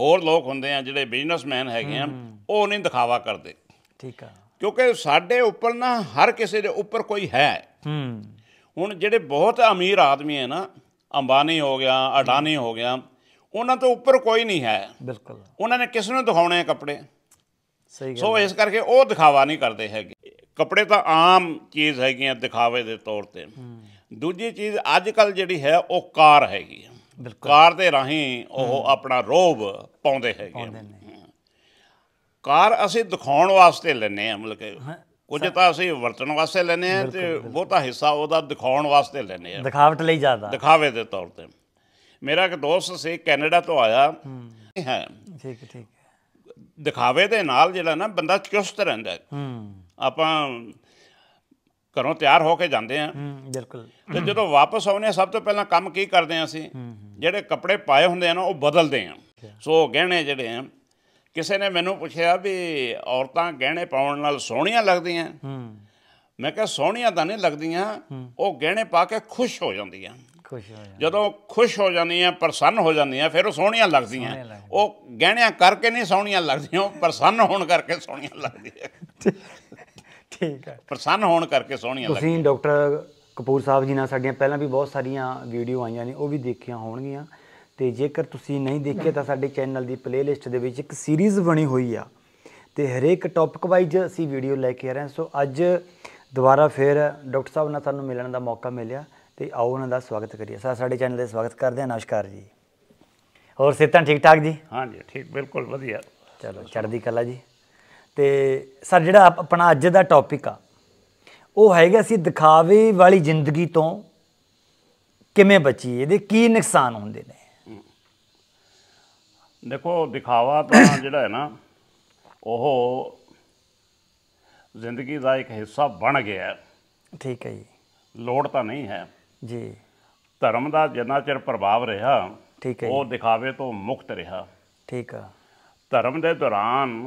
ਹੋਰ ਲੋਕ ਹੁੰਦੇ ਆ ਜਿਹੜੇ ਬਿਜ਼ਨਸਮੈਨ ਹੈਗੇ ਆ ਉਹ ਨਹੀਂ ਦਿਖਾਵਾ ਕਰਦੇ ਠੀਕ ਆ ਕਿਉਂਕਿ ਸਾਡੇ ਉੱਪਰ ਨਾ ਹਰ ਕਿਸੇ ਦੇ ਉੱਪਰ ਕੋਈ ਹੈ ਹੂੰ ਹੁਣ ਜਿਹੜੇ ਬਹੁਤ ਅਮੀਰ ਆਦਮੀ ਹੈ ਨਾ ਅੰਬਾਨੀ ਹੋ ਗਿਆ ਅਡਾਨੀ ਹੋ ਗਿਆ ਉਹਨਾਂ ਤੋਂ ਉੱਪਰ ਕੋਈ ਨਹੀਂ ਹੈ ਬਿਲਕੁਲ ਉਹਨਾਂ ਨੇ ਕਿਸ ਨੂੰ ਦਿਖਾਉਣੇ ਆ ਕੱਪੜੇ ਸਹੀ ਗੱਲ ਸੋ ਇਸ ਕਰਕੇ ਉਹ ਦਿਖਾਵਾ ਨਹੀਂ ਕਰਦੇ ਹੈਗੇ ਕੱਪੜੇ ਤਾਂ ਆਮ ਚੀਜ਼ ਹੈਗੀਆਂ ਦਿਖਾਵੇ ਦੇ ਤੌਰ ਤੇ ਦੂਜੀ ਚੀਜ਼ ਅੱਜ ਕੱਲ ਜਿਹੜੀ ਹੈ ਉਹ ਕਾਰ ਹੈਗੀ ਕਾਰ ਦੇ ਰਾਹੀਂ ਉਹ ਆਪਣਾ ਰੋਬ ਪਾਉਂਦੇ ਹੈਗੇ ਕਾਰ ਅਸੀਂ ਦਿਖਾਉਣ ਵਾਸਤੇ ਲੈਨੇ ਆ ਮਤਲਬ ਕਿ ਕੁਝ ਤਾਂ ਅਸੀਂ ਵਰਤਣ ਵਾਸਤੇ ਲੈਨੇ ਆ ਤੇ ਬਹੁਤਾ ਹਿੱਸਾ ਉਹਦਾ ਦਿਖਾਉਣ ਵਾਸਤੇ ਲੈਨੇ ਆ ਦਿਖਾਵਟ ਲਈ ਜ਼ਿਆਦਾ ਦਿਖਾਵੇ ਦੇ ਤੌਰ ਤੇ ਮੇਰਾ ਇੱਕ ਦੋਸਤ ਸੀ ਕੈਨੇਡਾ ਤੋਂ ਆਇਆ ਹੈ ਠੀਕ ਠੀਕ ਦਿਖਾਵੇ ਦੇ ਨਾਲ ਜਿਹੜਾ ਨਾ ਬੰਦਾ ਚੁਸਤ ਰਹਿੰਦਾ ਆਪਾਂ ਘਰੋਂ ਤਿਆਰ ਹੋ ਕੇ ਜਾਂਦੇ ਆ ਬਿਲਕੁਲ ਤੇ ਜਦੋਂ ਵਾਪਸ ਆਉਨੇ ਆ ਸਭ ਤੋਂ ਪਹਿਲਾਂ ਕੰਮ ਕੀ ਕਰਦੇ ਆ ਅਸੀਂ ਜਿਹੜੇ ਕੱਪੜੇ ਪਾਏ ਹੁੰਦੇ ਆ ਨਾ ਉਹ ਬਦਲਦੇ ਆ ਸੋ ਗਹਿਣੇ ਜਿਹੜੇ ਆ ਕਿਸੇ ਨੇ ਮੈਨੂੰ ਪੁੱਛਿਆ ਵੀ ਔਰਤਾਂ ਗਹਿਣੇ ਪਾਉਣ ਨਾਲ ਸੋਹਣੀਆਂ ਲੱਗਦੀਆਂ ਮੈਂ ਕਿਹਾ ਸੋਹਣੀਆਂ ਤਾਂ ਨਹੀਂ ਲੱਗਦੀਆਂ ਉਹ ਗਹਿਣੇ ਪਾ ਕੇ ਖੁਸ਼ ਹੋ ਜਾਂਦੀਆਂ ਖੁਸ਼ ਹੋ ਜਾਂਦੀਆਂ ਜਦੋਂ ਖੁਸ਼ ਹੋ ਜਾਂਦੀਆਂ ਪ੍ਰਸੰਨ ਹੋ ਜਾਂਦੀਆਂ ਫਿਰ ਉਹ ਸੋਹਣੀਆਂ ਲੱਗਦੀਆਂ ਉਹ ਗਹਿਣਿਆਂ ਕਰਕੇ ਨਹੀਂ ਸੋਹਣੀਆਂ ਲੱਗਦੀਆਂ ਪ੍ਰਸੰਨ ਹੋਣ ਕਰਕੇ ਸੋਹਣੀਆਂ ਲੱਗਦੀਆਂ ਠੀਕ ਹੈ ਪ੍ਰਸੰਨ ਹੋਣ ਕਰਕੇ ਸੋਹਣੀਆਂ ਲੱਗਦੀਆਂ ਤੁਸੀਂ ਡਾਕਟਰ ਕਪੂਰ ਸਾਹਿਬ ਜੀ ਨਾਲ ਸਾਡੀਆਂ ਪਹਿਲਾਂ ਵੀ ਬਹੁਤ ਸਾਰੀਆਂ ਵੀਡੀਓ ਆਈਆਂ ਨੇ ਉਹ ਵੀ ਦੇਖੀਆਂ ਹੋਣਗੀਆਂ ਤੇ ਜੇਕਰ ਤੁਸੀਂ ਨਹੀਂ ਦੇਖਿਆ ਤਾਂ ਸਾਡੇ ਚੈਨਲ ਦੀ ਪਲੇਲਿਸਟ ਦੇ ਵਿੱਚ ਇੱਕ ਸੀਰੀਜ਼ ਬਣੀ ਹੋਈ ਆ ਤੇ ਹਰੇਕ ਟੌਪਿਕ ਵਾਈਜ਼ ਅਸੀਂ ਵੀਡੀਓ ਲੈ ਕੇ ਆ ਰਹੇ ਹਾਂ ਸੋ ਅੱਜ ਦੁਬਾਰਾ ਫੇਰ ਡਾਕਟਰ ਸਾਹਿਬ ਨਾਲ ਸਾਨੂੰ ਮਿਲਣ ਦਾ ਮੌਕਾ ਮਿਲਿਆ ਤੇ ਆਓ ਉਹਨਾਂ ਦਾ ਸਵਾਗਤ ਕਰੀਏ ਸਾ ਸਾਡੇ ਚੈਨਲ ਦੇ ਸਵਾਗਤ ਕਰਦੇ ਹਾਂ ਨਮਸਕਾਰ ਜੀ ਹੋਰ ਸਿਹਤਾਂ ਠੀਕ ਠਾਕ ਜੀ ਹਾਂ ਜੀ ਠੀਕ ਬਿਲਕੁਲ ਵਧੀਆ ਚਲੋ ਚੜ੍ਹਦੀ ਕਲਾ ਜੀ ਤੇ ਸਰ ਜਿਹੜਾ ਆਪਣਾ ਅੱਜ ਦਾ ਟੌਪਿਕ ਆ ਉਹ ਹੈਗਾ ਸੀ ਦਿਖਾਵੇ ਵਾਲੀ ਜ਼ਿੰਦਗੀ ਤੋਂ ਕਿਵੇਂ ਬਚੀਏ ਇਹਦੇ ਕੀ ਨੁਕਸਾਨ ਹੁੰਦੇ ਨੇ ਦੇਖੋ ਦਿਖਾਵਾ ਤਾਂ ਜਿਹੜਾ ਹੈ ਨਾ ਉਹ ਜ਼ਿੰਦਗੀ ਦਾ ਇੱਕ ਹਿੱਸਾ ਬਣ ਗਿਆ ਠੀਕ ਹੈ ਜੀ ਲੋੜ ਤਾਂ ਨਹੀਂ ਹੈ ਜੀ ਧਰਮ ਦਾ ਜਿੰਨਾ ਚਿਰ ਪ੍ਰਭਾਵ ਰਿਹਾ ਠੀਕ ਹੈ ਉਹ ਦਿਖਾਵੇ ਤੋਂ ਮੁਕਤ ਰਿਹਾ ਠੀਕ ਆ ਧਰਮ ਦੇ ਦੌਰਾਨ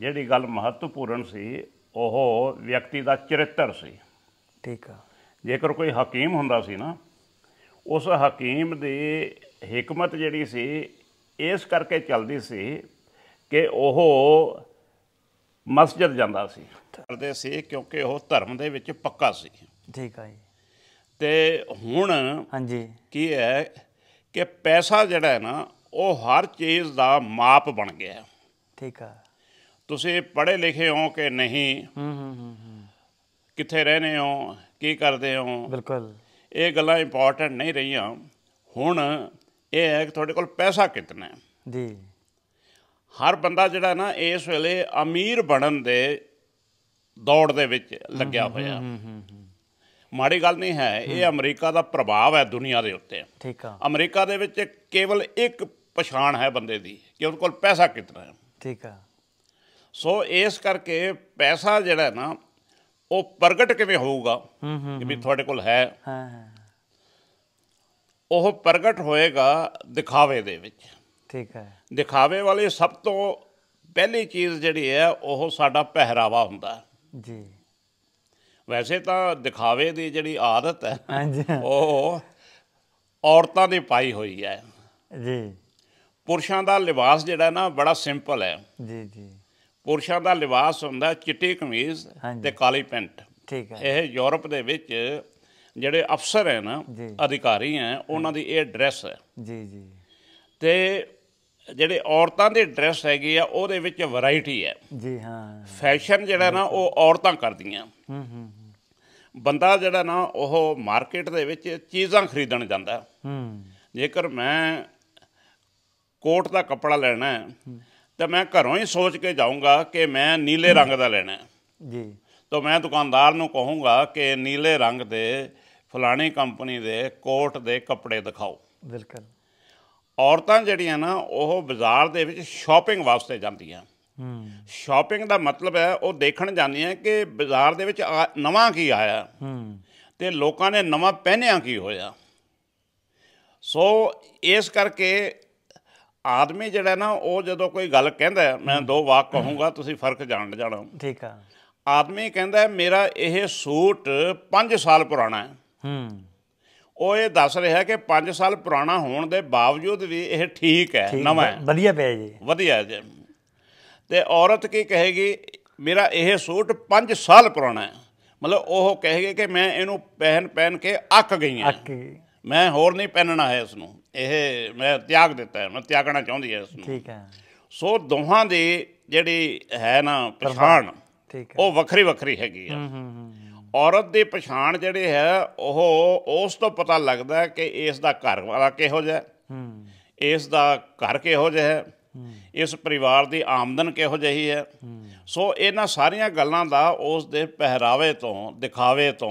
ਜਿਹੜੀ ਗੱਲ ਮਹੱਤਵਪੂਰਨ ਸੀ ਉਹ ਵਿਅਕਤੀ ਦਾ ਚਰਿੱਤਰ ਸੀ ਠੀਕ ਆ ਜੇਕਰ ਕੋਈ ਹਕੀਮ ਹੁੰਦਾ ਸੀ ਨਾ ਉਸ ਹਕੀਮ ਦੀ ਹਕਮਤ ਜਿਹੜੀ ਸੀ ਇਸ ਕਰਕੇ ਚੱਲਦੀ ਸੀ ਕਿ ਉਹ ਮਸਜਿਦ ਜਾਂਦਾ ਸੀ ਕਰਦੇ ਸੀ ਕਿਉਂਕਿ ਉਹ ਧਰਮ ਦੇ ਵਿੱਚ ਪੱਕਾ ਸੀ ਠੀਕ ਆ ਜੀ ਤੇ ਹੁਣ ਹਾਂਜੀ ਕੀ ਹੈ ਕਿ ਪੈਸਾ ਜਿਹੜਾ ਹੈ ਨਾ ਉਹ ਹਰ ਚੀਜ਼ ਦਾ ਮਾਪ ਬਣ ਗਿਆ ਠੀਕ ਆ ਤੁਸੀਂ ਪੜ੍ਹੇ ਲਿਖੇ ਹੋ ਕਿ ਨਹੀਂ ਹੂੰ ਹੂੰ ਹੂੰ ਕਿੱਥੇ ਰਹਨੇ ਹੋ ਕੀ ਕਰਦੇ ਹੋ ਬਿਲਕੁਲ ਇਹ ਗੱਲਾਂ ਇੰਪੋਰਟੈਂਟ ਨਹੀਂ ਰਹੀਆਂ ਹੁਣ ਇਹ ਹੈ ਕਿ ਤੁਹਾਡੇ ਕੋਲ ਪੈਸਾ ਕਿੰਨਾ ਹੈ ਜੀ ਹਰ ਬੰਦਾ ਜਿਹੜਾ ਨਾ ਇਸ ਵੇਲੇ ਅਮੀਰ ਬਣਨ ਦੇ ਦੌੜ ਦੇ ਵਿੱਚ ਲੱਗਿਆ ਹੋਇਆ ਮਾੜੀ ਗੱਲ ਨਹੀਂ ਹੈ ਇਹ ਅਮਰੀਕਾ ਦਾ ਪ੍ਰਭਾਵ ਹੈ ਦੁਨੀਆ ਦੇ ਉੱਤੇ ਠੀਕ ਆ ਅਮਰੀਕਾ ਦੇ ਵਿੱਚ ਕੇਵਲ ਇੱਕ ਪਛਾਣ ਹੈ ਬੰਦੇ ਦੀ ਕਿ ਉਹਦੇ ਕੋਲ ਪੈਸਾ ਕਿੰਨਾ ਹੈ ਠੀਕ ਆ ਸੋ ਇਸ ਕਰਕੇ ਪੈਸਾ ਜਿਹੜਾ ਨਾ ਉਹ ਪ੍ਰਗਟ ਕਿਵੇਂ ਹੋਊਗਾ ਕਿ ਵੀ ਤੁਹਾਡੇ ਕੋਲ ਹੈ ਹਾਂ ਉਹ ਪ੍ਰਗਟ ਹੋਏਗਾ ਦਿਖਾਵੇ ਦੇ ਵਿੱਚ ਠੀਕ ਹੈ ਦਿਖਾਵੇ ਵਾਲੇ ਸਭ ਤੋਂ ਪਹਿਲੀ ਚੀਜ਼ ਜਿਹੜੀ ਹੈ ਉਹ ਸਾਡਾ ਪਹਿਰਾਵਾ ਹੁੰਦਾ ਜੀ ਵੈਸੇ ਤਾਂ ਦਿਖਾਵੇ ਦੀ ਜਿਹੜੀ ਆਦਤ ਹੈ ਹਾਂਜੀ ਉਹ ਔਰਤਾਂ ਦੀ ਪਾਈ ਹੋਈ ਹੈ ਜੀ ਪੁਰਸ਼ਾਂ ਦਾ ਲਿਬਾਸ ਜਿਹੜਾ ਨਾ ਬੜਾ ਸਿੰਪਲ ਹੈ ਜੀ ਜੀ ਪੁਰਸ਼ਾਂ ਦਾ ਲਿਬਾਸ ਹੁੰਦਾ ਚਿੱਟੀ ਕਮੀਜ਼ ਤੇ ਕਾਲੀ ਪੈਂਟ ਠੀਕ ਹੈ ਇਹ ਯੂਰਪ ਦੇ ਵਿੱਚ ਜਿਹੜੇ ਅਫਸਰ ਹੈ ਨਾ ਅਧਿਕਾਰੀ ਹੈ ਉਹਨਾਂ ਦੀ ਇਹ ਡਰੈਸ ਹੈ ਜੀ ਜੀ ਤੇ ਜਿਹੜੇ ਔਰਤਾਂ ਦੇ ਡਰੈਸ ਹੈਗੇ ਆ ਉਹਦੇ ਵਿੱਚ ਵੈਰਾਈਟੀ ਹੈ ਜੀ ਹਾਂ ਫੈਸ਼ਨ ਜਿਹੜਾ ਨਾ ਉਹ ਔਰਤਾਂ ਕਰਦੀਆਂ ਹੂੰ ਹੂੰ ਬੰਦਾ ਜਿਹੜਾ ਨਾ ਉਹ ਮਾਰਕੀਟ ਦੇ ਵਿੱਚ ਚੀਜ਼ਾਂ ਖਰੀਦਣ ਜਾਂਦਾ ਹੂੰ ਜੇਕਰ ਮੈਂ ਕੋਟ ਦਾ ਕੱਪੜਾ ਲੈਣਾ ਹੈ ਤਾਂ ਮੈਂ ਘਰੋਂ ਹੀ ਸੋਚ ਕੇ ਜਾਊਂਗਾ ਕਿ ਮੈਂ ਨੀਲੇ ਰੰਗ ਦਾ ਲੈਣਾ ਜੀ ਤਾਂ ਮੈਂ ਦੁਕਾਨਦਾਰ ਨੂੰ ਕਹੂੰਗਾ ਕਿ ਨੀਲੇ ਰੰਗ ਦੇ ਫਲਾਣੀ ਕੰਪਨੀ ਦੇ ਕੋਟ ਦੇ ਕੱਪੜੇ ਦਿਖਾਓ ਬਿਲਕੁਲ ਔਰਤਾਂ ਜਿਹੜੀਆਂ ਨਾ ਉਹ ਬਾਜ਼ਾਰ ਦੇ ਵਿੱਚ ਸ਼ਾਪਿੰਗ ਵਾਸਤੇ ਜਾਂਦੀਆਂ ਹੂੰ ਸ਼ਾਪਿੰਗ ਦਾ ਮਤਲਬ ਹੈ ਉਹ ਦੇਖਣ ਜਾਂਦੀਆਂ ਕਿ ਬਾਜ਼ਾਰ ਦੇ ਵਿੱਚ ਨਵਾਂ ਕੀ ਆਇਆ ਹੂੰ ਤੇ ਲੋਕਾਂ ਨੇ ਨਵਾਂ ਪਹਿਨਿਆ ਕੀ ਹੋਇਆ ਸੋ ਇਸ ਕਰਕੇ ਆਦਮੀ ਜਿਹੜਾ ਨਾ ਉਹ ਜਦੋਂ ਕੋਈ ਗੱਲ ਕਹਿੰਦਾ ਮੈਂ ਦੋ ਵਾਕ ਕਹੂੰਗਾ ਤੁਸੀਂ ਫਰਕ ਜਾਣ ਜਾਣਾ ਠੀਕ ਆ ਆਦਮੀ ਕਹਿੰਦਾ ਮੇਰਾ ਇਹ ਸੂਟ 5 ਸਾਲ ਪੁਰਾਣਾ ਹੈ ਹੂੰ ਉਹ ਇਹ ਦੱਸ ਰਿਹਾ ਕਿ 5 ਸਾਲ ਪੁਰਾਣਾ ਹੋਣ ਦੇ ਬਾਵਜੂਦ ਵੀ ਇਹ ਠੀਕ ਹੈ ਨਵਾਂ ਹੈ ਵਧੀਆ ਪਿਆ ਜੀ ਵਧੀਆ ਹੈ ਜੀ ਤੇ ਔਰਤ ਕੀ ਕਹੇਗੀ ਮੇਰਾ ਇਹ ਸੂਟ 5 ਸਾਲ ਪੁਰਾਣਾ ਹੈ ਮਤਲਬ ਉਹ ਕਹੇਗੇ ਕਿ ਮੈਂ ਇਹਨੂੰ ਪਹਿਨ ਪਹਿਨ ਕੇ ਅੱਕ ਗਈ ਹਾਂ ਅੱਕ ਗਈ ਮੈਂ ਹੋਰ ਨਹੀਂ ਪਹਿਨਣਾ ਹੈ ਇਸ ਨੂੰ ਇਹ ਮੈਂ ਤਿਆਗ ਦਿੱਤਾ ਹੈ ਮੈਂ ਤਿਆਗਣਾ ਚਾਹੁੰਦੀ ਹੈ ਇਸ ਨੂੰ ਠੀਕ ਹੈ ਸੋ ਦੋਹਾਂ ਦੇ ਜਿਹੜੀ ਹੈ ਨਾ ਪਛਾਣ ਠੀਕ ਹੈ ਉਹ ਵੱਖਰੀ ਵੱਖਰੀ ਹੈਗੀ ਆ ਔਰਤ ਦੀ ਪਛਾਣ ਜਿਹੜੀ ਹੈ ਉਹ ਉਸ ਤੋਂ ਪਤਾ ਲੱਗਦਾ ਕਿ ਇਸ ਦਾ ਘਰ ਵਾਲਾ ਕਿਹੋ ਜਿਹਾ ਇਸ ਦਾ ਘਰ ਕਿਹੋ ਜਿਹਾ ਹੈ ਇਸ ਪਰਿਵਾਰ ਦੀ ਆਮਦਨ ਕਿਹੋ ਜਿਹੀ ਹੈ ਸੋ ਇਹਨਾਂ ਸਾਰੀਆਂ ਗੱਲਾਂ ਦਾ ਉਸ ਦੇ ਪਹਿਰਾਵੇ ਤੋਂ ਦਿਖਾਵੇ ਤੋਂ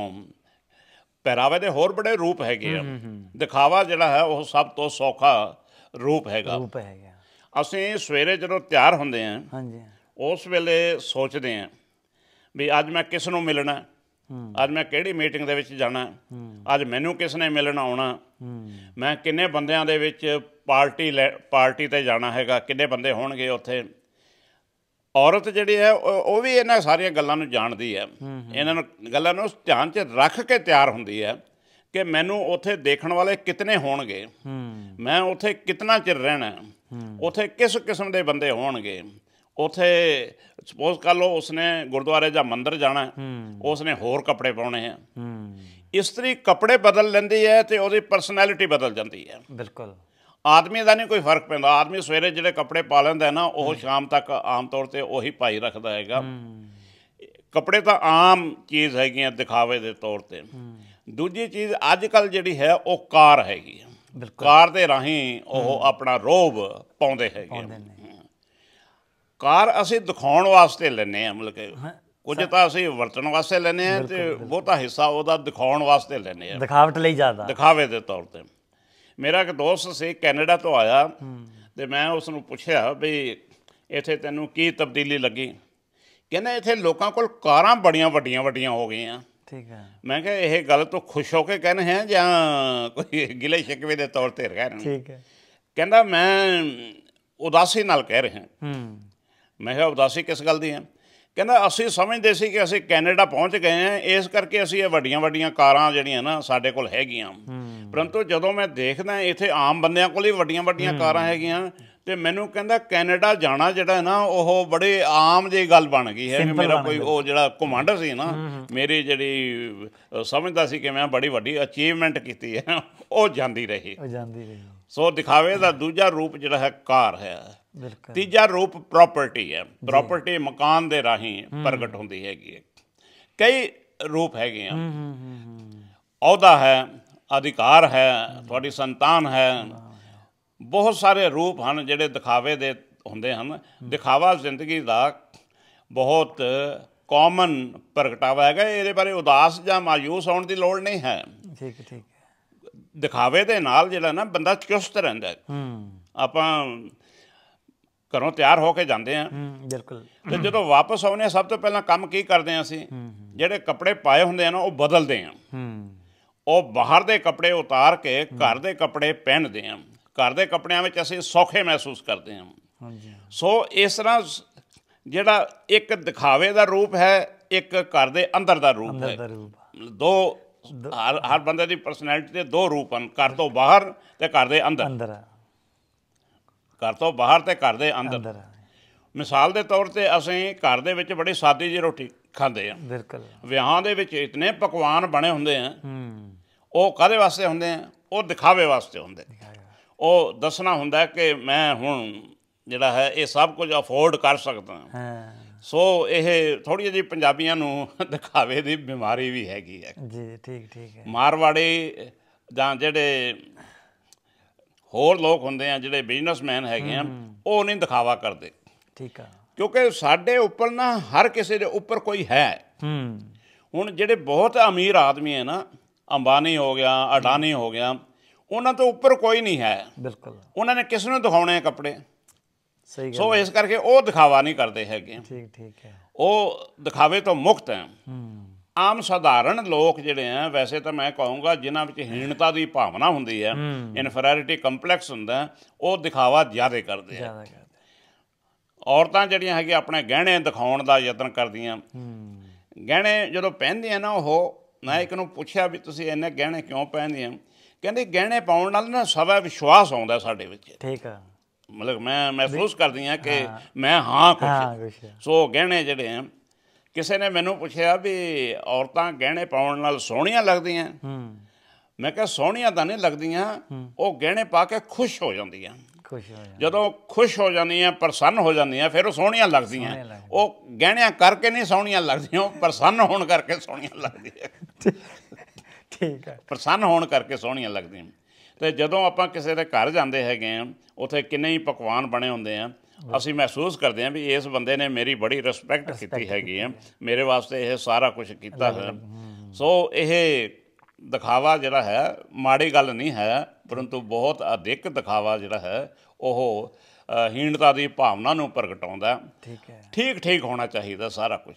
ਪਹਿਰਾਵੇ ਦੇ ਹੋਰ ਬੜੇ ਰੂਪ ਹੈਗੇ ਆ ਦਿਖਾਵਾ ਜਿਹੜਾ ਹੈ ਉਹ ਸਭ ਤੋਂ ਸੌਖਾ ਰੂਪ ਹੈਗਾ ਰੂਪ ਹੈਗਾ ਅਸੀਂ ਸਵੇਰੇ ਜਦੋਂ ਤਿਆਰ ਹੁੰਦੇ ਆ ਹਾਂਜੀ ਉਸ ਵੇਲੇ ਸੋਚਦੇ ਆ ਵੀ ਅੱਜ ਮੈਂ ਕਿਸ ਨੂੰ ਮਿਲਣਾ ਅੱਜ ਮੈਂ ਕਿਹੜੀ ਮੀਟਿੰਗ ਦੇ ਵਿੱਚ ਜਾਣਾ ਅੱਜ ਮੈਨੂੰ ਕਿਸ ਨੇ ਮਿਲਣ ਆਉਣਾ ਮੈਂ ਕਿੰਨੇ ਬੰਦਿਆਂ ਦੇ ਵਿੱਚ ਪਾਰਟੀ ਪਾਰਟੀ ਤੇ ਜਾਣਾ ਹੈਗਾ ਕਿੰਨੇ ਬੰਦੇ ਹੋਣਗੇ ਉੱਥੇ ਔਰਤ ਜਿਹੜੀ ਹੈ ਉਹ ਵੀ ਇਹਨਾਂ ਸਾਰੀਆਂ ਗੱਲਾਂ ਨੂੰ ਜਾਣਦੀ ਹੈ ਇਹਨਾਂ ਨੂੰ ਗੱਲਾਂ ਨੂੰ ਧਿਆਨ 'ਚ ਰੱਖ ਕੇ ਤਿਆਰ ਹੁੰਦੀ ਹੈ ਕਿ ਮੈਨੂੰ ਉੱਥੇ ਦੇਖਣ ਵਾਲੇ ਕਿਤਨੇ ਹੋਣਗੇ ਮੈਂ ਉੱਥੇ ਕਿਤਨਾ ਚਿਰ ਰਹਿਣਾ ਉੱਥੇ ਕਿਸ ਕਿਸਮ ਦੇ ਬੰਦੇ ਹੋਣਗੇ ਉਥੇ ਸਪੋਜ਼ ਕਰ ਲਓ ਉਸਨੇ ਗੁਰਦੁਆਰੇ ਜਾਂ ਮੰਦਿਰ ਜਾਣਾ ਉਸਨੇ ਹੋਰ ਕੱਪੜੇ ਪਾਉਣੇ ਆ ਇਸਤਰੀ ਕੱਪੜੇ ਬਦਲ ਲੈਂਦੀ ਹੈ ਤੇ ਉਹਦੀ ਪਰਸਨੈਲਿਟੀ ਬਦਲ ਜਾਂਦੀ ਹੈ ਬਿਲਕੁਲ ਆਦਮੀ ਦਾ ਨਹੀਂ ਕੋਈ ਫਰਕ ਪੈਂਦਾ ਆਦਮੀ ਸਵੇਰੇ ਜਿਹੜੇ ਕੱਪੜੇ ਪਾ ਲੈਂਦਾ ਹੈ ਨਾ ਉਹ ਸ਼ਾਮ ਤੱਕ ਆਮ ਤੌਰ ਤੇ ਉਹੀ ਪਾਈ ਰੱਖਦਾ ਹੈਗਾ ਕੱਪੜੇ ਤਾਂ ਆਮ ਚੀਜ਼ ਹੈਗੀਆਂ ਦਿਖਾਵੇ ਦੇ ਤੌਰ ਤੇ ਦੂਜੀ ਚੀਜ਼ ਅੱਜ ਕੱਲ ਜਿਹੜੀ ਹੈ ਉਹ ਕਾਰ ਹੈਗੀ ਕਾਰ ਦੇ ਰਾਹੀਂ ਉਹ ਆਪਣਾ ਰੋਬ ਪਾਉਂਦੇ ਹੈਗੇ ਕਾਰ ਅਸੀਂ ਦਿਖਾਉਣ ਵਾਸਤੇ ਲੈਨੇ ਆ ਮਤਲਬ ਕਿ ਕੁਝ ਤਾਂ ਅਸੀਂ ਵਰਤਣ ਵਾਸਤੇ ਲੈਨੇ ਆ ਤੇ ਬਹੁਤਾ ਹਿੱਸਾ ਉਹਦਾ ਦਿਖਾਉਣ ਵਾਸਤੇ ਲੈਨੇ ਆ ਦਿਖਾਵਟ ਲਈ ਜ਼ਿਆਦਾ ਦਿਖਾਵੇ ਦੇ ਤੌਰ ਤੇ ਮੇਰਾ ਇੱਕ ਦੋਸਤ ਸੀ ਕੈਨੇਡਾ ਤੋਂ ਆਇਆ ਤੇ ਮੈਂ ਉਸ ਨੂੰ ਪੁੱਛਿਆ ਵੀ ਇੱਥੇ ਤੈਨੂੰ ਕੀ ਤਬਦੀਲੀ ਲੱਗੀ ਕਹਿੰਦਾ ਇੱਥੇ ਲੋਕਾਂ ਕੋਲ ਕਾਰਾਂ ਬੜੀਆਂ ਵੱਡੀਆਂ ਵੱਡੀਆਂ ਹੋ ਗਈਆਂ ਠੀਕ ਹੈ ਮੈਂ ਕਿਹਾ ਇਹ ਗੱਲ ਤੋਂ ਖੁਸ਼ ਹੋ ਕੇ ਕਹਿੰਦੇ ਹੈ ਜਾਂ ਕੋਈ ਗਿਲੇ ਸ਼ਿਕਵੇ ਦੇ ਤੌਰ ਤੇ ਰਹਿ ਰਹੇ ਠੀਕ ਹੈ ਕਹਿੰਦਾ ਮੈਂ ਉਦਾਸੀ ਨਾਲ ਕਹਿ ਰਿਹਾ ਹੂੰ ਮੈਂ ਕਿਹਾ ਉਦਾਸੀ ਕਿਸ ਗੱਲ ਦੀ ਹੈ ਕਹਿੰਦਾ ਅਸੀਂ ਸਮਝਦੇ ਸੀ ਕਿ ਅਸੀਂ ਕੈਨੇਡਾ ਪਹੁੰਚ ਗਏ ਹਾਂ ਇਸ ਕਰਕੇ ਅਸੀਂ ਇਹ ਵੱਡੀਆਂ-ਵੱਡੀਆਂ ਕਾਰਾਂ ਜਿਹੜੀਆਂ ਨਾ ਸਾਡੇ ਕੋਲ ਹੈਗੀਆਂ ਪਰੰਤੂ ਜਦੋਂ ਮੈਂ ਦੇਖਦਾ ਇੱਥੇ ਆਮ ਬੰਦਿਆਂ ਕੋਲ ਹੀ ਵੱਡੀਆਂ-ਵੱਡੀਆਂ ਕਾਰਾਂ ਹੈਗੀਆਂ ਤੇ ਮੈਨੂੰ ਕਹਿੰਦਾ ਕੈਨੇਡਾ ਜਾਣਾ ਜਿਹੜਾ ਨਾ ਉਹ ਬੜੇ ਆਮ ਜਿਹੀ ਗੱਲ ਬਣ ਗਈ ਹੈ ਕਿ ਮੇਰਾ ਕੋਈ ਉਹ ਜਿਹੜਾ ਕਮਾਂਡਰ ਸੀ ਨਾ ਮੇਰੀ ਜਿਹੜੀ ਸਮਝਦਾ ਸੀ ਕਿ ਮੈਂ ਬੜੀ ਵੱਡੀ ਅਚੀਵਮੈਂਟ ਕੀਤੀ ਹੈ ਉਹ ਜਾਂਦੀ ਰਹੀ ਉਹ ਜਾਂਦੀ ਰਹੀ ਸੋ ਦਿਖਾਵੇ ਦਾ ਦੂਜਾ ਰੂਪ ਜਿਹੜਾ ਹੈ ਕਾਰ ਹੈ ਤੀਜਾ ਰੂਪ ਪ੍ਰਾਪਰਟੀ ਹੈ ਪ੍ਰਾਪਰਟੀ ਮਕਾਨ ਦੇ ਰਾਹੀਂ ਪ੍ਰਗਟ ਹੁੰਦੀ ਹੈਗੀ ਹੈ ਕਈ ਰੂਪ ਹੈਗੇ ਆ ਅਹੁਦਾ ਹੈ ਅਧਿਕਾਰ ਹੈ ਤੁਹਾਡੀ ਸੰਤਾਨ ਹੈ ਬਹੁਤ ਸਾਰੇ ਰੂਪ ਹਨ ਜਿਹੜੇ ਦਿਖਾਵੇ ਦੇ ਹੁੰਦੇ ਹਨ ਦਿਖਾਵਾ ਜ਼ਿੰਦਗੀ ਦਾ ਬਹੁਤ ਕਾਮਨ ਪ੍ਰਗਟਾਵਾ ਹੈਗਾ ਇਹਦੇ ਬਾਰੇ ਉਦਾਸ ਜਾਂ ਮਾਯੂਸ ਹੋਣ ਦੀ ਲੋੜ ਨਹੀਂ ਹੈ ਠੀਕ ਠੀਕ ਦਿਖਾਵੇ ਦੇ ਨਾਲ ਜਿਹੜਾ ਨਾ ਬੰਦਾ ਚੁਸਤ ਰਹਿੰਦਾ ਆਪਾਂ ਘਰੋਂ ਤਿਆਰ ਹੋ ਕੇ ਜਾਂਦੇ ਆ ਬਿਲਕੁਲ ਤੇ ਜਦੋਂ ਵਾਪਸ ਆਉਨੇ ਆ ਸਭ ਤੋਂ ਪਹਿਲਾਂ ਕੰਮ ਕੀ ਕਰਦੇ ਆ ਅਸੀਂ ਜਿਹੜੇ ਕੱਪੜੇ ਪਾਏ ਹੁੰਦੇ ਆ ਨਾ ਉਹ ਬਦਲਦੇ ਆ ਉਹ ਬਾਹਰ ਦੇ ਕੱਪੜੇ ਉਤਾਰ ਕੇ ਘਰ ਦੇ ਕੱਪੜੇ ਪਹਿਨਦੇ ਆ ਘਰ ਦੇ ਕੱਪੜਿਆਂ ਵਿੱਚ ਅਸੀਂ ਸੌਖੇ ਮਹਿਸੂਸ ਕਰਦੇ ਆ ਹਾਂਜੀ ਸੋ ਇਸ ਤਰ੍ਹਾਂ ਜਿਹੜਾ ਇੱਕ ਦਿਖਾਵੇ ਦਾ ਰੂਪ ਹੈ ਇੱਕ ਘਰ ਦੇ ਅੰਦਰ ਦਾ ਰੂਪ ਹੈ ਦੋ ਹਰ ਹਰ ਬੰਦੇ ਦੀ ਪਰਸਨੈਲਿਟੀ ਦੇ ਦੋ ਰੂਪ ਹਨ ਘਰ ਤੋਂ ਬਾਹਰ ਤੇ ਘਰ ਦੇ ਅੰਦਰ ਘਰ ਤੋਂ ਬਾਹਰ ਤੇ ਘਰ ਦੇ ਅੰਦਰ ਮਿਸਾਲ ਦੇ ਤੌਰ ਤੇ ਅਸੀਂ ਘਰ ਦੇ ਵਿੱਚ ਬੜੀ ਸਾਦੀ ਜੀ ਰੋਟੀ ਖਾਂਦੇ ਆ ਬਿਲਕੁਲ ਵਿਆਹਾਂ ਦੇ ਵਿੱਚ ਇਤਨੇ ਪਕਵਾਨ ਬਣੇ ਹੁੰਦੇ ਆ ਉਹ ਕਾਦੇ ਵਾਸਤੇ ਹੁੰਦੇ ਆ ਉਹ ਦਿਖਾਵੇ ਵਾਸਤੇ ਹੁੰਦੇ ਉਹ ਦੱਸਣਾ ਹੁੰਦਾ ਕਿ ਮੈਂ ਹੁਣ ਜਿਹੜਾ ਹੈ ਇਹ ਸਭ ਕੁਝ ਅਫੋਰਡ ਕਰ ਸਕਦਾ ਹਾਂ ਸੋ ਇਹ ਥੋੜੀ ਜਿਹੀ ਪੰਜਾਬੀਆਂ ਨੂੰ ਦਿਖਾਵੇ ਦੀ ਬਿਮਾਰੀ ਵੀ ਹੈਗੀ ਹੈ ਜੀ ਠੀਕ ਠੀਕ ਹੈ ਮਾਰਵਾੜੀ ਜਾਂ ਜਿਹੜੇ ਹੋਰ ਲੋਕ ਹੁੰਦੇ ਆ ਜਿਹੜੇ ਬਿਜ਼ਨਸਮੈਨ ਹੈਗੇ ਆ ਉਹ ਨਹੀਂ ਦਿਖਾਵਾ ਕਰਦੇ ਠੀਕ ਆ ਕਿਉਂਕਿ ਸਾਡੇ ਉੱਪਰ ਨਾ ਹਰ ਕਿਸੇ ਦੇ ਉੱਪਰ ਕੋਈ ਹੈ ਹੁਣ ਜਿਹੜੇ ਬਹੁਤ ਅਮੀਰ ਆਦਮੀ ਹੈ ਨਾ ਅੰਬਾਨੀ ਹੋ ਗਿਆ ਅਡਾਨੀ ਹੋ ਗਿਆ ਉਹਨਾਂ ਤੋਂ ਉੱਪਰ ਕੋਈ ਨਹੀਂ ਹੈ ਬਿਲਕੁਲ ਉਹਨਾਂ ਨੇ ਕਿਸ ਨੂੰ ਦਿਖਾਉਣੇ ਆ ਕੱਪੜੇ ਸਹੀ ਗੱਲ ਸੋ ਇਸ ਕਰਕੇ ਉਹ ਦਿਖਾਵਾ ਨਹੀਂ ਕਰਦੇ ਹੈਗੇ ਠੀਕ ਠੀਕ ਹੈ ਉਹ ਦਿਖਾਵੇ ਤੋਂ ਮੁਕਤ ਹੈ ਆਮ ਸਧਾਰਨ ਲੋਕ ਜਿਹੜੇ ਆ ਵੈਸੇ ਤਾਂ ਮੈਂ ਕਹੂੰਗਾ ਜਿਨ੍ਹਾਂ ਵਿੱਚ ਹੀਣਤਾ ਦੀ ਭਾਵਨਾ ਹੁੰਦੀ ਹੈ ਇਨਫੈਰੀਟੀ ਕੰਪਲੈਕਸ ਹੁੰਦਾ ਉਹ ਦਿਖਾਵਾ ਜ਼ਿਆਦਾ ਕਰਦੇ ਆ ਔਰਤਾਂ ਜਿਹੜੀਆਂ ਹੈਗੇ ਆਪਣੇ ਗਹਿਣੇ ਦਿਖਾਉਣ ਦਾ ਯਤਨ ਕਰਦੀਆਂ ਗਹਿਣੇ ਜਦੋਂ ਪਹਿਨਦੀਆਂ ਨਾ ਉਹ ਮੈਂ ਇੱਕ ਨੂੰ ਪੁੱਛਿਆ ਵੀ ਤੁਸੀਂ ਇੰਨੇ ਗਹਿਣੇ ਕਿਉਂ ਪਹਿਨਦੀਆਂ ਕਹਿੰਦੇ ਗਹਿਣੇ ਪਾਉਣ ਨਾਲ ਨਾ ਸਵੈ ਵਿਸ਼ਵਾਸ ਆਉਂਦਾ ਸਾਡੇ ਵਿੱਚ ਠੀਕ ਆ ਮਤਲਬ ਮੈਂ ਮਹਿਸੂਸ ਕਰਦੀ ਆ ਕਿ ਮੈਂ ਹਾਂ ਕੁਝ ਸੋ ਗਹਿਣੇ ਜਿਹੜੇ ਆ ਕਿਸੇ ਨੇ ਮੈਨੂੰ ਪੁੱਛਿਆ ਵੀ ਔਰਤਾਂ ਗਹਿਣੇ ਪਾਉਣ ਨਾਲ ਸੋਹਣੀਆਂ ਲੱਗਦੀਆਂ ਹੂੰ ਮੈਂ ਕਿਹਾ ਸੋਹਣੀਆਂ ਤਾਂ ਨਹੀਂ ਲੱਗਦੀਆਂ ਉਹ ਗਹਿਣੇ ਪਾ ਕੇ ਖੁਸ਼ ਹੋ ਜਾਂਦੀਆਂ ਖੁਸ਼ ਹੋ ਜਦੋਂ ਖੁਸ਼ ਹੋ ਜਾਂਦੀਆਂ ਪ੍ਰਸੰਨ ਹੋ ਜਾਂਦੀਆਂ ਫਿਰ ਉਹ ਸੋਹਣੀਆਂ ਲੱਗਦੀਆਂ ਉਹ ਗਹਿਣਿਆਂ ਕਰਕੇ ਨਹੀਂ ਸੋਹਣੀਆਂ ਲੱਗਦੀਆਂ ਉਹ ਪ੍ਰਸੰਨ ਹੋਣ ਕਰਕੇ ਸੋਹਣੀਆਂ ਲੱਗਦੀਆਂ ਠੀਕ ਹੈ ਪ੍ਰਸੰਨ ਹੋਣ ਕਰਕੇ ਸੋਹਣੀਆਂ ਲੱਗਦੀਆਂ ਤੇ ਜਦੋਂ ਆਪਾਂ ਕਿਸੇ ਦੇ ਘਰ ਜਾਂਦੇ ਹੈਗੇ ਆ ਉਥੇ ਕਿੰਨੇ ਹੀ ਪਕਵਾਨ ਬਣੇ ਹੁੰਦੇ ਆ ਅਸੀਂ ਮਹਿਸੂਸ ਕਰਦੇ ਹਾਂ ਵੀ ਇਸ ਬੰਦੇ ਨੇ ਮੇਰੀ ਬੜੀ ਰਿਸਪੈਕਟ ਕੀਤੀ ਹੈਗੀ ਹੈ ਮੇਰੇ ਵਾਸਤੇ ਇਹ ਸਾਰਾ ਕੁਝ ਕੀਤਾ ਹੈ ਸੋ ਇਹ ਦਿਖਾਵਾ ਜਿਹੜਾ ਹੈ ਮਾੜੀ ਗੱਲ ਨਹੀਂ ਹੈ ਪਰੰਤੂ ਬਹੁਤ ਅਧਿਕ ਦਿਖਾਵਾ ਜਿਹੜਾ ਹੈ ਉਹ ਹੀਣਤਾ ਦੀ ਭਾਵਨਾ ਨੂੰ ਪ੍ਰਗਟਾਉਂਦਾ ਠੀਕ ਹੈ ਠੀਕ ਠੀਕ ਹੋਣਾ ਚਾਹੀਦਾ ਸਾਰਾ ਕੁਝ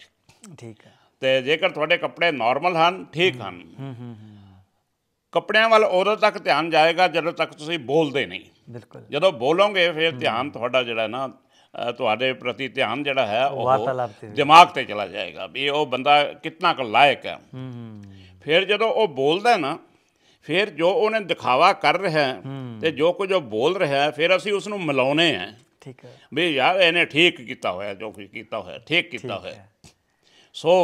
ਠੀਕ ਹੈ ਤੇ ਜੇਕਰ ਤੁਹਾਡੇ ਕੱਪੜੇ ਨਾਰਮਲ ਹਨ ਠੀਕ ਹਨ ਕੱਪੜਿਆਂ ਵੱਲ ਉਦੋਂ ਤੱਕ ਧਿਆਨ ਜਾਏਗਾ ਜਦੋਂ ਤੱਕ ਤੁਸੀਂ ਬੋਲਦੇ ਨਹੀਂ ਬਿਲਕੁਲ ਜਦੋਂ ਬੋਲੋਗੇ ਫਿਰ ਧਿਆਨ ਤੁਹਾਡਾ ਜਿਹੜਾ ਨਾ ਤੁਹਾਡੇ ਪ੍ਰਤੀ ਧਿਆਨ ਜਿਹੜਾ ਹੈ ਉਹ ਦਿਮਾਗ ਤੇ ਚਲਾ ਜਾਏਗਾ ਵੀ ਉਹ ਬੰਦਾ ਕਿੰਨਾ ਕੁ ਲਾਇਕ ਹੈ ਫਿਰ ਜਦੋਂ ਉਹ ਬੋਲਦਾ ਨਾ ਫਿਰ ਜੋ ਉਹਨੇ ਦਿਖਾਵਾ ਕਰ ਰਿਹਾ ਤੇ ਜੋ ਕੁਝ ਉਹ ਬੋਲ ਰਿਹਾ ਫਿਰ ਅਸੀਂ ਉਸ ਨੂੰ ਮਿਲਾਉਨੇ ਆ ਠੀਕ ਹੈ ਵੀ ਯਾਰ ਇਹਨੇ ਠੀਕ ਕੀਤਾ ਹੋਇਆ ਜੋ ਕੁਝ ਕੀਤਾ ਹੋਇਆ ਠੀਕ ਕੀਤਾ ਹੋਇਆ ਸੋ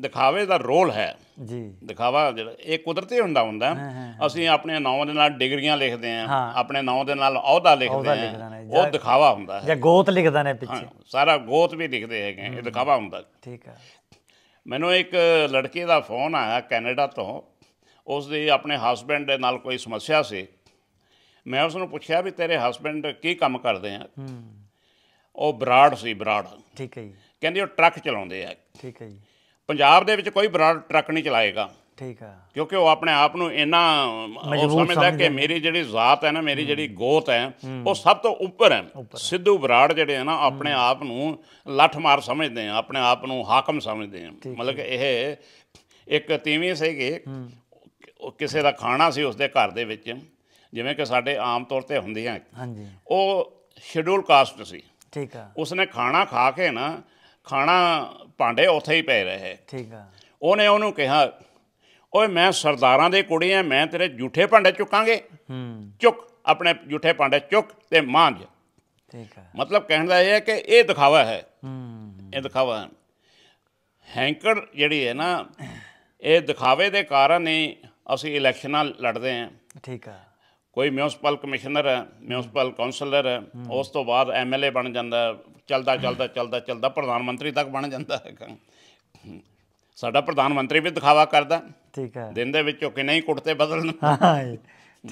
ਦਿਖਾਵੇ ਦਾ ਰੋਲ ਹੈ ਜੀ ਦਿਖਾਵਾ ਜਿਹੜਾ ਇਹ ਕੁਦਰਤੀ ਹੁੰਦਾ ਹੁੰਦਾ ਅਸੀਂ ਆਪਣੇ ਨਾਂ ਦੇ ਨਾਲ ਡਿਗਰੀਆਂ ਲਿਖਦੇ ਆ ਆਪਣੇ ਨਾਂ ਦੇ ਨਾਲ ਅਹੁਦਾ ਲਿਖਦੇ ਆ ਉਹ ਦਿਖਾਵਾ ਹੁੰਦਾ ਜਾਂ ਗੋਤ ਲਿਖਦਾ ਨੇ ਪਿੱਛੇ ਸਾਰਾ ਗੋਤ ਵੀ ਲਿਖਦੇ ਹੈਗੇ ਇਹ ਦਿਖਾਵਾ ਹੁੰਦਾ ਠੀਕ ਹੈ ਮੈਨੂੰ ਇੱਕ ਲੜਕੇ ਦਾ ਫੋਨ ਆਇਆ ਕੈਨੇਡਾ ਤੋਂ ਉਸ ਦੇ ਆਪਣੇ ਹਸਬੰਡ ਦੇ ਨਾਲ ਕੋਈ ਸਮੱਸਿਆ ਸੀ ਮੈਂ ਉਸ ਨੂੰ ਪੁੱਛਿਆ ਵੀ ਤੇਰੇ ਹਸਬੰਡ ਕੀ ਕੰਮ ਕਰਦੇ ਆ ਉਹ ਬਰਾੜ ਸੀ ਬਰਾੜ ਠੀਕ ਹੈ ਜੀ ਕਹਿੰਦੇ ਉਹ ਟਰੱਕ ਚਲਾਉਂਦੇ ਆ ਠੀਕ ਹੈ ਜੀ ਪੰਜਾਬ ਦੇ ਵਿੱਚ ਕੋਈ ਬਰਾਡ ਟਰੱਕ ਨਹੀਂ ਚਲਾਏਗਾ ਠੀਕ ਆ ਕਿਉਂਕਿ ਉਹ ਆਪਣੇ ਆਪ ਨੂੰ ਇੰਨਾ ਉਹ ਸਮਝਦਾ ਕਿ ਮੇਰੀ ਜਿਹੜੀ ਜ਼ਾਤ ਹੈ ਨਾ ਮੇਰੀ ਜਿਹੜੀ ਗੋਤ ਹੈ ਉਹ ਸਭ ਤੋਂ ਉੱਪਰ ਹੈ ਸਿੱਧੂ ਬਰਾੜ ਜਿਹੜੇ ਹਨ ਆਪਣੇ ਆਪ ਨੂੰ ਲੱਠ ਮਾਰ ਸਮਝਦੇ ਆ ਆਪਣੇ ਆਪ ਨੂੰ ਹਾਕਮ ਸਮਝਦੇ ਆ ਮਤਲਬ ਕਿ ਇਹ ਇੱਕ ਤੀਵੀਂ ਸੀਗੇ ਕਿਸੇ ਦਾ ਖਾਣਾ ਸੀ ਉਸਦੇ ਘਰ ਦੇ ਵਿੱਚ ਜਿਵੇਂ ਕਿ ਸਾਡੇ ਆਮ ਤੌਰ ਤੇ ਹੁੰਦੀਆਂ ਹਾਂਜੀ ਉਹ ਸ਼ਡਿਊਲ ਕਾਸਟ ਸੀ ਠੀਕ ਆ ਉਸਨੇ ਖਾਣਾ ਖਾ ਕੇ ਨਾ ਖਾਣਾ ਭਾਂਡੇ ਉੱਥੇ ਹੀ ਪਏ ਰਹੇ ਠੀਕ ਆ ਉਹਨੇ ਉਹਨੂੰ ਕਿਹਾ ਓਏ ਮੈਂ ਸਰਦਾਰਾਂ ਦੇ ਕੁੜੀ ਆ ਮੈਂ ਤੇਰੇ ਝੂਠੇ ਭਾਂਡੇ ਚੁੱਕਾਂਗੇ ਹੂੰ ਚੁੱਕ ਆਪਣੇ ਝੂਠੇ ਭਾਂਡੇ ਚੁੱਕ ਤੇ ਮਾਂਜ ਠੀਕ ਆ ਮਤਲਬ ਕਹਿਣ ਦਾ ਇਹ ਹੈ ਕਿ ਇਹ ਦਿਖਾਵਾ ਹੈ ਹੂੰ ਇਹ ਦਿਖਾਵਾ ਹੈ ਹੈਂਕਰ ਜਿਹੜੀ ਹੈ ਨਾ ਇਹ ਦਿਖਾਵੇ ਦੇ ਕਾਰਨ ਹੀ ਅਸੀਂ ਇਲੈਕਸ਼ਨਾਂ ਲੜਦੇ ਆਂ ਠੀਕ ਆ ਕੋਈ ਮਿਊਨਿਸਪਲ ਕਮਿਸ਼ਨਰ ਹੈ ਮਿਊਨਿਸਪਲ ਕਾਉਂਸਲਰ ਹੈ ਉਸ ਤੋਂ ਬਾਅਦ ਐਮਐਲਏ ਬਣ ਜਾਂਦਾ ਚੱਲਦਾ ਚੱਲਦਾ ਚੱਲਦਾ ਚੱਲਦਾ ਪ੍ਰਧਾਨ ਮੰਤਰੀ ਤੱਕ ਬਣ ਜਾਂਦਾ ਹੈਗਾ ਸਾਡਾ ਪ੍ਰਧਾਨ ਮੰਤਰੀ ਵੀ ਦਿਖਾਵਾ ਕਰਦਾ ਠੀਕ ਹੈ ਦਿਨ ਦੇ ਵਿੱਚੋਂ ਕਿੰਨੇ ਹੀ ਕੁੜਤੇ ਬਦਲਣ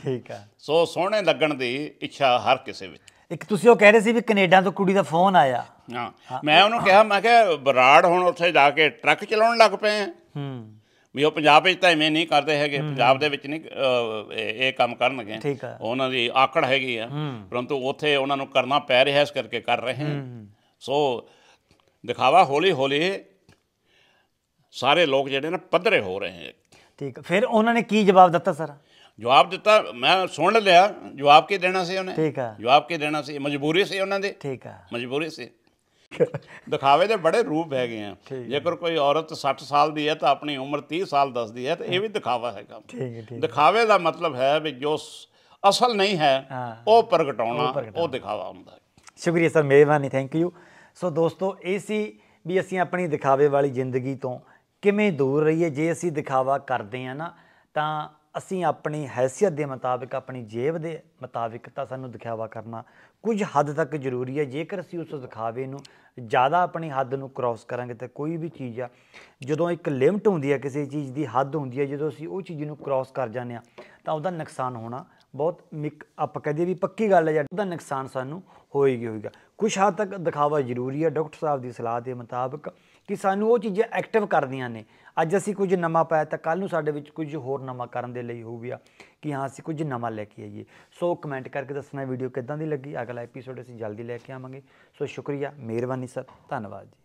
ਠੀਕ ਹੈ ਸੋ ਸੋਹਣੇ ਲੱਗਣ ਦੀ ਇੱਛਾ ਹਰ ਕਿਸੇ ਵਿੱਚ ਇੱਕ ਤੁਸੀਂ ਉਹ ਕਹਿ ਰਹੇ ਸੀ ਵੀ ਕੈਨੇਡਾ ਤੋਂ ਕੁੜੀ ਦਾ ਫੋਨ ਆਇਆ ਹਾਂ ਮੈਂ ਉਹਨੂੰ ਕਿਹਾ ਮੈਂ ਕਿਹਾ ਬਰਾੜ ਹੁਣ ਉੱਥੇ ਜਾ ਕੇ ਟਰੱਕ ਚਲਾਉਣ ਲੱਗ ਪਏ ਹੂੰ ਵੀ ਉਹ ਪੰਜਾਬ ਵਿੱਚ ਤਾਂ ਐਵੇਂ ਨਹੀਂ ਕਰਦੇ ਹੈਗੇ ਪੰਜਾਬ ਦੇ ਵਿੱਚ ਨਹੀਂ ਇਹ ਕੰਮ ਕਰਨਗੇ ਉਹਨਾਂ ਦੀ ਆਕੜ ਹੈਗੀ ਆ ਪਰੰਤੂ ਉੱਥੇ ਉਹਨਾਂ ਨੂੰ ਕਰਨਾ ਪੈ ਰਿਹਾ ਇਸ ਕਰਕੇ ਕਰ ਰਹੇ ਹਨ ਸੋ ਦਿਖਾਵਾ ਹੌਲੀ ਹੌਲੀ ਸਾਰੇ ਲੋਕ ਜਿਹੜੇ ਨੇ ਪੱਧਰੇ ਹੋ ਰਹੇ ਹਨ ਠੀਕ ਫਿਰ ਉਹਨਾਂ ਨੇ ਕੀ ਜਵਾਬ ਦਿੱਤਾ ਸਰ ਜਵਾਬ ਦਿੱਤਾ ਮੈਂ ਸੁਣ ਲਿਆ ਜਵਾਬ ਕੀ ਦੇਣਾ ਸੀ ਉਹਨੇ ਠੀਕ ਜਵਾਬ ਕੀ ਦੇਣਾ ਸੀ ਮਜਬੂਰੀ ਸੀ ਉਹਨਾਂ ਦੇ ਠੀਕ ਆ ਮਜਬੂਰੀ ਸੀ ਦਿਖਾਵੇ ਦੇ ਬੜੇ ਰੂਪ ਗਏ ਆ ਜੇਕਰ ਕੋਈ ਔਰਤ 60 ਸਾਲ ਦੀ ਹੈ ਤਾਂ ਆਪਣੀ ਉਮਰ 30 ਸਾਲ ਦੱਸਦੀ ਹੈ ਤਾਂ ਇਹ ਵੀ ਦਿਖਾਵਾ ਹੈਗਾ ਦਿਖਾਵੇ ਦਾ ਮਤਲਬ ਹੈ ਵੀ ਜੋ ਅਸਲ ਨਹੀਂ ਹੈ ਉਹ ਪ੍ਰਗਟਾਉਣਾ ਉਹ ਦਿਖਾਵਾ ਹੁੰਦਾ ਹੈ ਸ਼ੁਕਰੀਆ ਸਰ ਮਿਹਰਬਾਨੀ ਥੈਂਕ ਯੂ ਸੋ ਦੋਸਤੋ ਇਹ ਸੀ ਵੀ ਅਸੀਂ ਆਪਣੀ ਦਿਖਾਵੇ ਵਾਲੀ ਜ਼ਿੰਦਗੀ ਤੋਂ ਕਿਵੇਂ ਦੂਰ ਰਹੀਏ ਜੇ ਅਸੀਂ ਦਿਖਾਵਾ ਕਰਦੇ ਆ ਨਾ ਤਾਂ ਅਸੀਂ ਆਪਣੀ ਹیثیت ਦੇ ਮੁਤਾਬਿਕ ਆਪਣੀ ਜੇਬ ਦੇ ਮੁਤਾਬਿਕ ਤਾਂ ਸਾਨੂੰ ਦਿਖਾਵਾ ਕਰਨਾ ਕੁਝ ਹੱਦ ਤੱਕ ਜ਼ਰੂਰੀ ਹੈ ਜੇਕਰ ਅਸੀਂ ਉਸ ਦਿਖਾਵੇ ਨੂੰ ਜ਼ਿਆਦਾ ਆਪਣੀ ਹੱਦ ਨੂੰ ਕ੍ਰਾਸ ਕਰਾਂਗੇ ਤਾਂ ਕੋਈ ਵੀ ਚੀਜ਼ ਆ ਜਦੋਂ ਇੱਕ ਲਿਮਟ ਹੁੰਦੀ ਹੈ ਕਿਸੇ ਚੀਜ਼ ਦੀ ਹੱਦ ਹੁੰਦੀ ਹੈ ਜਦੋਂ ਅਸੀਂ ਉਹ ਚੀਜ਼ ਨੂੰ ਕ੍ਰਾਸ ਕਰ ਜਾਂਦੇ ਆ ਤਾਂ ਉਹਦਾ ਨੁਕਸਾਨ ਹੋਣਾ ਬਹੁਤ ਮਿਕ ਅਪ ਕਹਦੇ ਵੀ ਪੱਕੀ ਗੱਲ ਹੈ ਜਦੋਂ ਉਹਦਾ ਨੁਕਸਾਨ ਸਾਨੂੰ ਹੋਏਗੀ ਹੋਏਗਾ ਕੁਝ ਹੱਦ ਤੱਕ ਦਿਖਾਵਾ ਜ਼ਰੂਰੀ ਹੈ ਡਾਕਟਰ ਸਾਹਿਬ ਦੀ ਸਲਾਹ ਦੇ ਮੁਤਾਬਕ ਕਿ ਸਾਨੂੰ ਉਹ ਚੀਜ਼ਾਂ ਐਕਟਿਵ ਕਰਦੀਆਂ ਨੇ ਅੱਜ ਅਸੀਂ ਕੁਝ ਨਵਾਂ ਪਾਇਆ ਤਾਂ ਕੱਲ ਨੂੰ ਸਾਡੇ ਵਿੱਚ ਕੁਝ ਹੋਰ ਨਵਾਂ ਕਰਨ ਦੇ ਲਈ ਹੋਊਗਾ ਕਿ ਹਾਂ ਅਸੀਂ ਕੁਝ ਨਵਾਂ ਲੈ ਕੇ ਆਈਏ ਸੋ ਕਮੈਂਟ ਕਰਕੇ ਦੱਸਣਾ ਵੀਡੀਓ ਕਿੱਦਾਂ ਦੀ ਲੱਗੀ ਅਗਲਾ ਐਪੀਸੋਡ ਅਸੀਂ ਜਲਦੀ ਲੈ ਕੇ ਆਵਾਂਗੇ ਸੋ ਸ਼ੁਕਰੀਆ ਮਿਹਰਬਾਨੀ ਸਰ ਧੰਨਵਾਦ